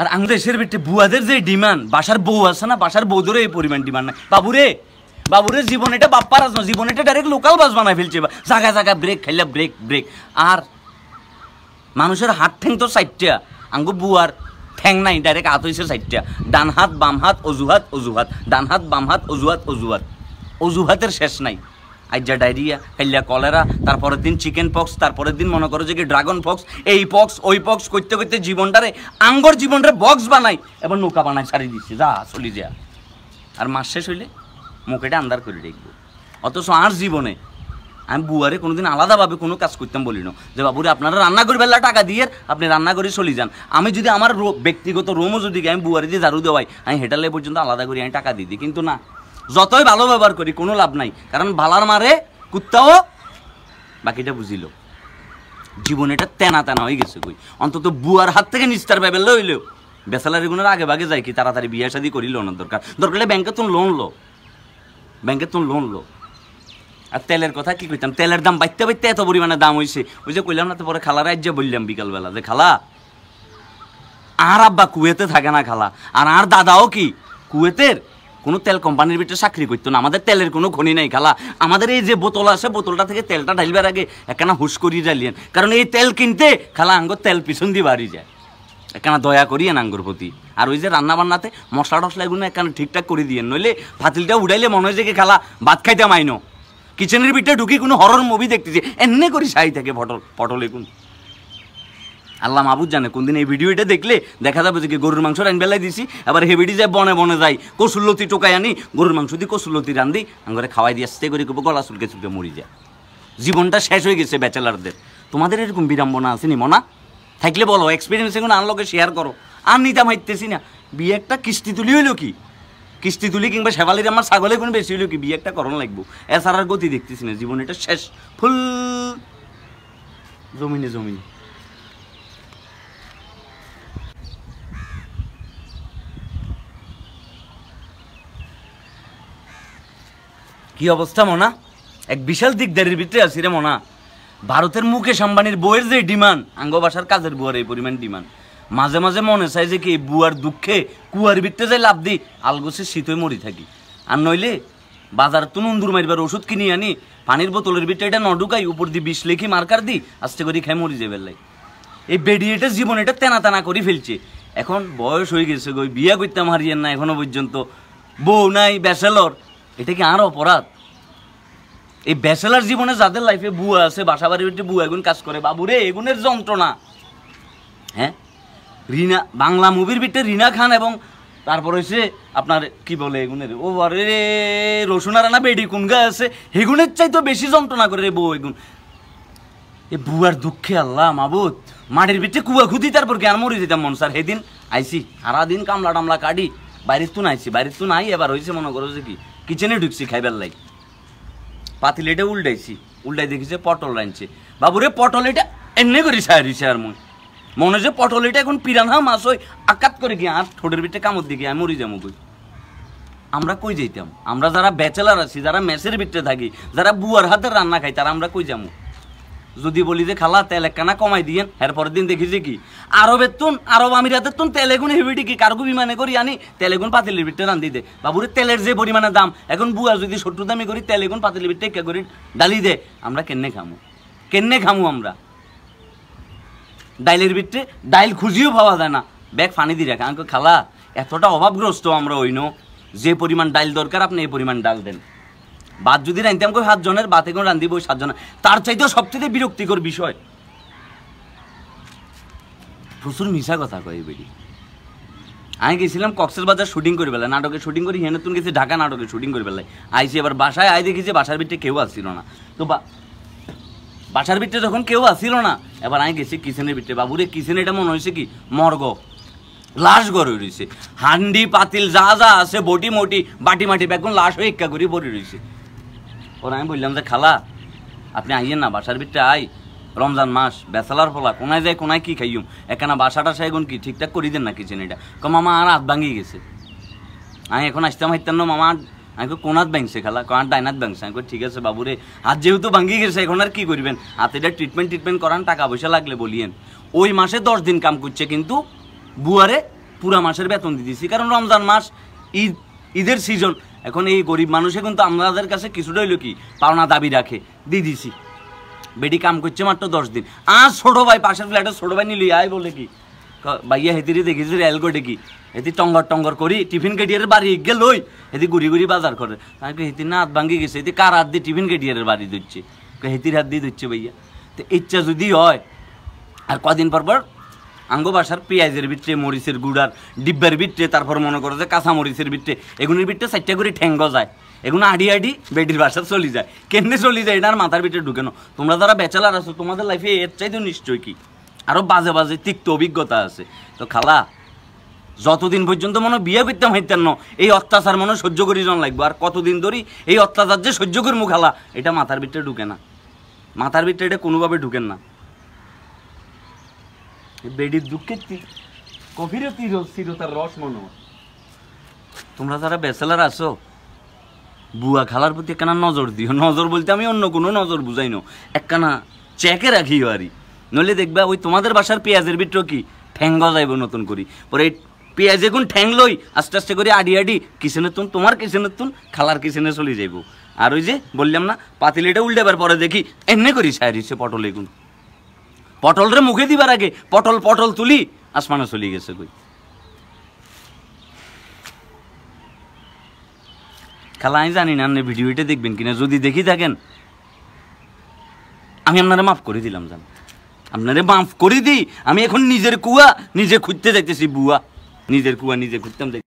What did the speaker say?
আর আমাদের দেশের বুয়াদের যে ডিমান্ড বাসার বউ আছে না বাসার বউদেরও এই পরিমাণ ডিমান্ড নাই বাবুরে বাবুরে জীবন এটা বাপ্পা রাজ না জীবন এটা ডাইরেক্ট লোকাল বাস বানায় ফেলছে জাগা জাগা ব্রেক খাইলা ব্রেক ব্রেক আর মানুষের হাত ঠ্যাং তো সাইটটা আঙ্গু বুয়ার ঠ্যাং নাই ডাইরেক্ট হাত হয়েছে সাইটটা ডান হাত বাম হাত অজুহাত অজুহাত ডান হাত বাম হাত অজুহাত অজুহাত অজুহাতের শেষ নাই আইজা ডায়রিয়া কাইলা কলেরা তারপরের দিন চিকেন পক্স তারপরের দিন মনে করো যে কি ড্রাগন পক্স এই পক্স ওই পক্স করতে করতে জীবনটারে আঙ্গর জীবনটারে বক্স বানাই এবার নৌকা বানাই সারি দিচ্ছে যা চলি যা আর মাস শেষ হইলে মুখেটা আন্দার করে দেখবো অথচ আর জীবনে আমি বুয়ারে কোনোদিন আলাদাভাবে কোনো কাজ করতাম বলি না যে বাবুরে আপনারা রান্না করি বেলা টাকা দিয়ে আপনি রান্না করে চলে যান আমি যদি আমার ব্যক্তিগত রুমও যদি আমি বুয়ারে দিয়ে ঝাড়ু দেওয়াই আমি হেটালে পর্যন্ত আলাদা করি আমি টাকা দিই কিন্তু না যতই ভালো ব্যবহার করি কোনো লাভ নাই কারণ ভালার মারে কুত্তাও বাকিটা বুঝিল জীবন এটা তেনা তেনা হয়ে গেছে কই অন্তত বুয়ার হাত থেকে নিস্তার পাবে লইলেও বেসালারি গুণের আগে ভাগে যায় কি তাড়াতাড়ি বিয়ে শাদি করি লোনের দরকার দরকার হলে ব্যাংকে তুমি লোন লো ব্যাংকে তুমি লোন লো আর তেলের কথা কি কইতাম তেলের দাম বাড়তে বাড়তে এত পরিমাণে দাম হয়েছে ওই যে কইলাম না তো পরে খালার যে বললাম বিকালবেলা যে খালা আর আব্বা কুয়েতে থাকে না খালা আর আর দাদাও কি কুয়েতের কোনো তেল কোম্পানির ভিতরে চাকরি করতো না আমাদের তেলের কোনো খনি নাই খালা আমাদের এই যে বোতল আছে বোতলটা থেকে তেলটা ঢালবার আগে একখানা হুশ করি জ্বালিয়েন কারণ এই তেল কিনতে খালা আঙ্গুর তেল পিছন দিয়ে বাড়ি যায় একখানা দয়া এন আঙ্গুর প্রতি আর ওই যে রান্না বান্নাতে মশলা টসলা এগুলো একখানে ঠিকঠাক করে দিয়েন নইলে ফাতিলটা উড়াইলে মনে হয় যে খালা ভাত খাইতে মাইনো কিচেনের ভিতরে ঢুকি কোনো হরর মুভি দেখতেছি এমনি করি সাই থাকে পটল পটল এগুলো আল্লাহ মাবুদ জানে কোন দিন এই ভিডিওটা দেখলে দেখা যাবে যে গরুর মাংস রান বেলায় দিছি আবার হেবিডি যায় বনে বনে যাই কসুল্লতি টোকায় আনি গরুর মাংস দিয়ে কসুল্লতি রান্ধি আমরা খাওয়াই দিয়ে আসতে করে গলা চুলকে চুলকে মরি যায় জীবনটা শেষ হয়ে গেছে ব্যাচেলারদের তোমাদের এরকম বিড়ম্বনা আছে নি মনা থাকলে বলো এক্সপিরিয়েন্স এখন আনলোকে শেয়ার করো আর নিতে মাইতেছি না বিয়ে একটা কিস্তি তুলি হইল কি কিস্তি তুলি কিংবা শেবালির আমার ছাগলে কোনো বেশি হইলো কি বিয়ে একটা করণ লাগবো এছাড়ার গতি দেখতেছি না জীবন এটা শেষ ফুল জমিনে জমিনে কি অবস্থা মনা এক বিশাল দিকদারির ভিতরে আছি রে মনা ভারতের মুকেশ আম্বানির বইয়ের যে ডিমান্ড আঙ্গ বাসার কাজের বুয়ার এই পরিমাণ ডিমান্ড মাঝে মাঝে মনে চাই যে কি বুয়ার দুঃখে কুয়ার ভিতরে যাই লাভ দিই আলগোছে শীতই মরি থাকি আর নইলে বাজার তো নুন্দুর মারিবার ওষুধ কিনি আনি পানির বোতলের ভিতরে এটা নডুকাই উপর দিয়ে বিষ লেখি মার্কার দিই আস্তে করে খাই মরি যাবে লাই এই বেডিয়েটা জীবন এটা তেনা তেনা করে ফেলছে এখন বয়স হয়ে গেছে গই বিয়া করতাম হারিয়েন না এখনো পর্যন্ত বউ নাই ব্যাচেলর এটা কি আর অপরাধ এই ব্যাচেলার জীবনে যাদের লাইফে বুয়া আছে বাসা বাড়ির বুয়া এগুন কাজ করে বাবুরে এগুনের যন্ত্রণা হ্যাঁ রিনা বাংলা মুভির ভিতরে রিনা খান এবং তারপর হয়েছে আপনার কি বলে এগুনের ও আরে রসুন রানা বেডি কুনগা আছে হেগুনের চাই তো বেশি যন্ত্রণা করে রে বউ এগুন এ বুয়ার দুঃখে আল্লাহ মাবুত মাটির পিঠে কুয়া খুঁদি তারপর কেন মরে যেতাম মন স্যার সেদিন আইসি সারাদিন কামলা টামলা কাটি বাইরের তো নাইছি বাইরের তো নাই এবার হয়েছে মনে করো যে কি কিচেনে ঢুকছি খাইবার লাই পাতিল এটা উল্টাইছি উল্টাই দেখিছে পটল রাঁধছে রে পটল এটা এনে করে সারিছে আর মুই মনে যে পটল এটা এখন পিরানহা মাছ ওই আকাত করে গিয়ে আর ঠোঁটের পিঠে কামড় দিকে আমি মরি যাবো আমরা কই যাইতাম আমরা যারা ব্যাচেলার আছি যারা মেসের ভিতরে থাকি যারা বুয়ার হাতে রান্না খাই তারা আমরা কই যাবো যদি বলি যে খালা তেল একখানা কমাই দিয়েন এরপর দিন যে কি আরবের তুন আরব আমিরাতের তুন তেলেগুন হেবিটি কি কারগু বিমানে করি আনি তেলেগুন পাতিলের বিটটা রান্ধি দে বাবুরে তেলের যে পরিমাণে দাম এখন বুয়া যদি সত্তর দামি করি তেলেগুন পাতিলের বিটটা একে করি ডালি দে আমরা কেন্নে খামু কেন্নে খামু আমরা ডাইলের বিটে ডাইল খুঁজিও পাওয়া যায় না ব্যাগ ফানি দিয়ে রাখা খালা এতটা অভাবগ্রস্ত আমরা ওইনো যে পরিমাণ ডাইল দরকার আপনি এই পরিমাণ ডাল দেন বাদ যদি রাঁধতাম কই সাতজনের বাতে এখন রাঁধিব সাতজনের তার চাইতেও সবচেয়ে বিরক্তিকর বিষয় প্রচুর মিশা কথা কয় বেটি আমি গেছিলাম কক্সের বাজার শুটিং করে বেলায় নাটকে শুটিং করি হেন তুন গেছি ঢাকা নাটকে শুটিং করে বেলায় আইসি এবার বাসায় আই দেখেছি বাসার ভিতরে কেউ আসছিল না তো বাসার ভিতরে যখন কেউ আসছিল না এবার আমি গেছি কিচেনের ভিতরে বাবুরে কিচেন এটা মনে হয়েছে কি মর্গ লাশ গড়ে রয়েছে হান্ডি পাতিল যা যা আছে বটি মোটি বাটি মাটি বেগুন লাশ হয়ে ইক্কা করি পড়ে রয়েছে ওর আমি বললাম যে খালা আপনি আইয়েন না বাসার ভিতরে আই রমজান মাস বেসালার ফলা কোনায় যায় কোনায় কি খাইম একখানা বাসাটা সাইগুন কি ঠিকঠাক করি দেন না কিচেন এটা ক মামা আর হাত ভাঙিয়ে গেছে আমি এখন আসতাম হাইতাম না মামা আমি কোনাত ভাঙছে খালা কোনার ডাইনাত ভাঙছে আমি ঠিক আছে বাবুরে হাত যেহেতু ভাঙিয়ে গেছে এখন আর কি করবেন হাতে এটা ট্রিটমেন্ট ট্রিটমেন্ট করান টাকা পয়সা লাগলে বলিয়েন ওই মাসে দশ দিন কাম করছে কিন্তু বুয়ারে পুরা মাসের বেতন দিয়েছি কারণ রমজান মাস ঈদ ঈদের সিজন এখন এই গরিব মানুষে কিন্তু আমাদের কাছে কিছুটা হইলো কি পাওনা দাবি রাখে দি দিছি বেডি কাম করছে মাত্র দশ দিন আর ছোটো ভাই পাশের ফ্ল্যাটে ছোটো ভাই নিলি আয় বলে কি ভাইয়া হেতিরে দেখেছি রেল করে কি হেতি টঙ্গর টঙ্গর করি টিফিন কেটিয়ারের বাড়ি গেল ওই হেতি ঘুরি ঘুরি বাজার করে তাকে হেতি না হাত ভাঙ্গি গেছে হেতি কার হাত দিয়ে টিফিন কেটিয়ারের বাড়ি দিচ্ছে হেতির হাত দিয়ে দিচ্ছে ভাইয়া তো ইচ্ছা যদি হয় আর কদিন পর পর আঙ্গ বাসার পেঁয়াজের ভিতরে মরিচের গুড়ার ডিব্বার ভিতরে তারপর মনে করো যে কাঁচা মরিচের ভিতরে এগুলির ভিতরে চারটা করে ঠেঙ্গ যায় এগুলো আডি আডি বেডির বাসা চলে যায় কেমনে চলে যায় এটা আর মাথার ভিতরে ঢুকে না তোমরা যারা বেচেলার আছো তোমাদের লাইফে এর চাইতো নিশ্চয় কি আরও বাজে বাজে তিক্ত অভিজ্ঞতা আছে তো খালা যতদিন পর্যন্ত মনে বিয়ে করতে হাইতেন না এই অত্যাচার মনে সহ্য করি জন লাগবে আর কতদিন ধরি এই অত্যাচার যে সহ্য করি খালা এটা মাথার ভিতরে ঢুকে না মাথার ভিতরে এটা কোনোভাবে ঢুকেন না বেডির দুঃখের কফিরও চিরতার রস মনে তোমরা যারা ব্যাচেলার আছো বুয়া খালার প্রতি একখানা নজর দিও নজর বলতে আমি অন্য কোনো নজর বুঝাই না একখানা চেকে রাখিও আরই নইলে দেখবা ওই তোমাদের বাসার পেঁয়াজের ভিতর কি ঠ্যাং যাইব নতুন করি পরে পেঁয়াজ এখন ঠ্যাং লই আস্তে আস্তে করে আডি আডি কিচেনের তুন তোমার কিচেনের তুন খালার কিচেনে চলে যাইব আর ওই যে বললাম না পাতিলিটা উল্টাবার পরে দেখি এমনি করি সারিছে পটল এগুলো পটল রে মুখে দিবার আগে পটল পটল তুলি আসমানে চলে গেছে কই খেলা আমি জানি না আপনি ভিডিওটা দেখবেন কিনা যদি দেখি থাকেন আমি আপনারে মাফ করে দিলাম জান আপনারে মাফ করে দিই আমি এখন নিজের কুয়া নিজে খুঁজতে যাইতেছি বুয়া নিজের কুয়া নিজে খুঁজতাম